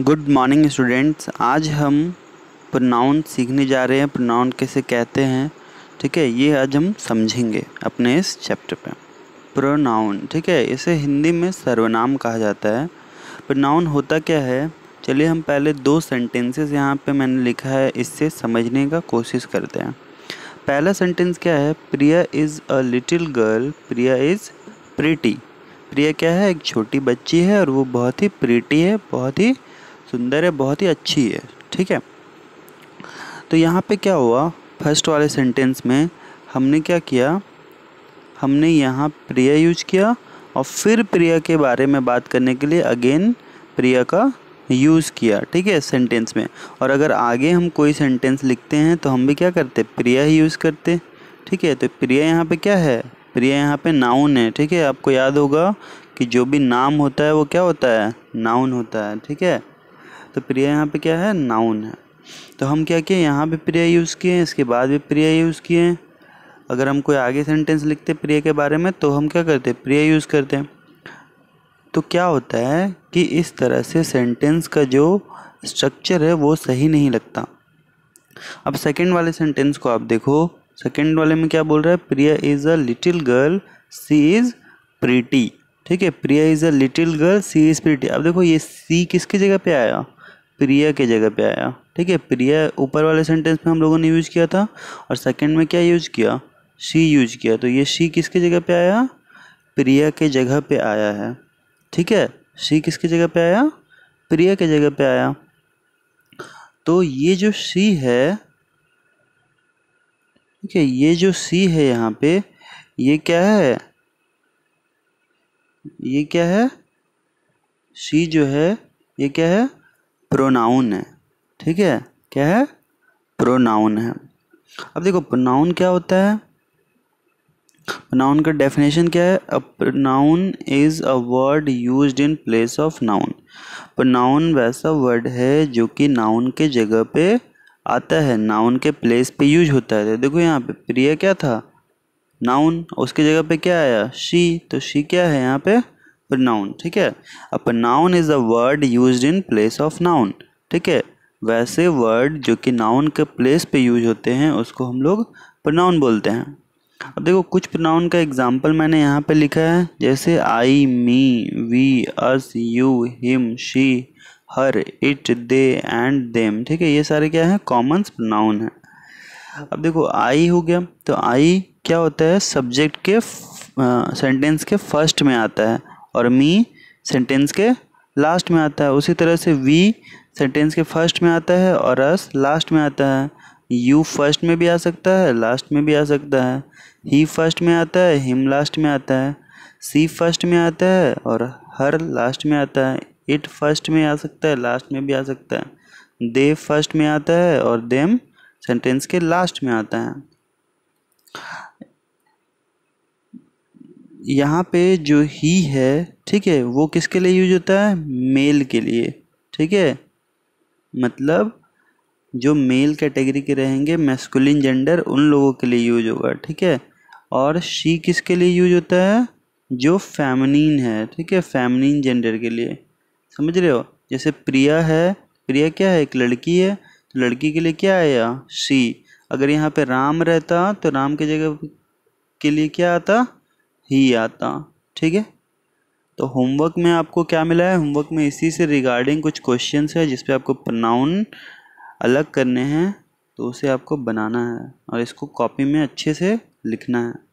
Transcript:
good morning students आज हम pronoun सीखने जा रहे हैं प्रोनाउन कैसे कहते हैं ठीक है ये आज हम समझेंगे अपने इस चैप्टर पे प्रोनाउन ठीक है इसे हिंदी में सर्वनाम कहा जाता है प्रोनाउन होता क्या है चलिए हम पहले दो सेंटेंसेस यहाँ पे मैंने लिखा है इससे समझने का कोशिश करते हैं पहला सेंटेंस क्या है Priya is a little girl Priya is pretty Priya क्या है एक छोटी बच्ची है और वो बहुत ही प्रिटी है बहुत ही सुंदर है बहुत ही अच्छी है ठीक है तो यहाँ पे क्या हुआ फर्स्ट वाले सेंटेंस में हमने क्या किया हमने यहाँ प्रिया यूज किया और फिर प्रिया के बारे में बात करने के लिए अगेन प्रिया का यूज़ किया ठीक है सेंटेंस में और अगर आगे हम कोई सेंटेंस लिखते हैं तो हम भी क्या करते प्रिया ही यूज़ करते ठीक है तो प्रिया यहाँ पे क्या है प्रिया यहाँ पे नाउन है ठीक है आपको याद होगा कि जो भी नाम होता है वो क्या होता है नाउन होता है ठीक है तो प्रिया यहाँ पे क्या है नाउन है तो हम क्या किए यहाँ भी प्रिया यूज़ किए हैं इसके बाद भी प्रिया यूज़ किए हैं अगर हम कोई आगे सेंटेंस लिखते प्रिया के बारे में तो हम क्या करते हैं प्रिया यूज़ करते हैं तो क्या होता है कि इस तरह से सेंटेंस का जो स्ट्रक्चर है वो सही नहीं लगता अब सेकंड वाले सेंटेंस को आप देखो सेकंड वाले में क्या बोल रहा है Priya is a little girl she is pretty ठीक है Priya is a little girl she is pretty अब देखो ये सी किसकी जगह पे आया प्रिया के जगह पे आया ठीक है प्रिया ऊपर वाले सेंटेंस में हम लोगों ने यूज किया था और सेकंड में क्या यूज किया सी यूज किया तो ये सी किसके जगह पे आया प्रिया के जगह पे आया है ठीक है सी किसके जगह पे आया प्रिया के जगह पे आया तो ये जो सी है ठीक है ये जो सी है यहाँ पे ये क्या है ये क्या है सी जो है ये क्या है प्रोनाउन है ठीक है क्या है प्रोनाउन है अब देखो प्रोनाउन क्या होता है प्रोनाउन का डेफिनेशन क्या है a pronoun is a word used in place of noun pronoun वैसा वर्ड है जो कि नाउन के जगह पे आता है नाउन के प्लेस पे यूज होता है देखो यहाँ पे प्रिया क्या था नाउन उसके जगह पे क्या आया शी तो शी क्या है यहाँ पे प्रनाउन ठीक है अब pronoun is a word use in place of noun ठीक है वैसे वर्ड जो कि नाउन के प्लेस पे यूज होते हैं उसको हम लोग प्रोनाउन बोलते हैं अब देखो कुछ प्रोनाउन का एग्जाम्पल मैंने यहाँ पे लिखा है जैसे I me we us you him she her it they and them ठीक है ये सारे क्या है कॉमन्स प्रोनाउन है अब देखो आई हो गया तो आई क्या होता है सब्जेक्ट के सेंटेंस के फर्स्ट में आता है और मी सेंटेंस के लास्ट में आता है उसी तरह से वी सेंटेंस के फर्स्ट में आता है और अस लास्ट में आता है यू फर्स्ट में भी आ सकता है लास्ट में भी आ सकता है ही फर्स्ट में आता है हिम लास्ट में आता है सी फर्स्ट में आता है और हर लास्ट में आता है इट फर्स्ट में आ सकता है लास्ट में भी आ सकता है दे फर्स्ट में आता है और देम सेंटेंस के लास्ट में आता है यहाँ पे जो ही है ठीक है वो किसके लिए यूज होता है मेल के लिए ठीक है मतलब जो मेल कैटेगरी के रहेंगे मैस्कुलिन जेंडर उन लोगों के लिए यूज होगा ठीक है और शी किसके लिए यूज होता है जो फैमनिन है ठीक है फैमनिन जेंडर के लिए समझ रहे हो जैसे प्रिया है प्रिया क्या है एक लड़की है तो लड़की के लिए क्या आया शी अगर यहाँ पे राम रहता तो राम के जगह के लिए क्या आता ही आता ठीक है तो होमवर्क में आपको क्या मिला है होमवर्क में इसी से रिगार्डिंग कुछ क्वेश्चन है जिसपे आपको प्रनाउन अलग करने हैं तो उसे आपको बनाना है और इसको कॉपी में अच्छे से लिखना है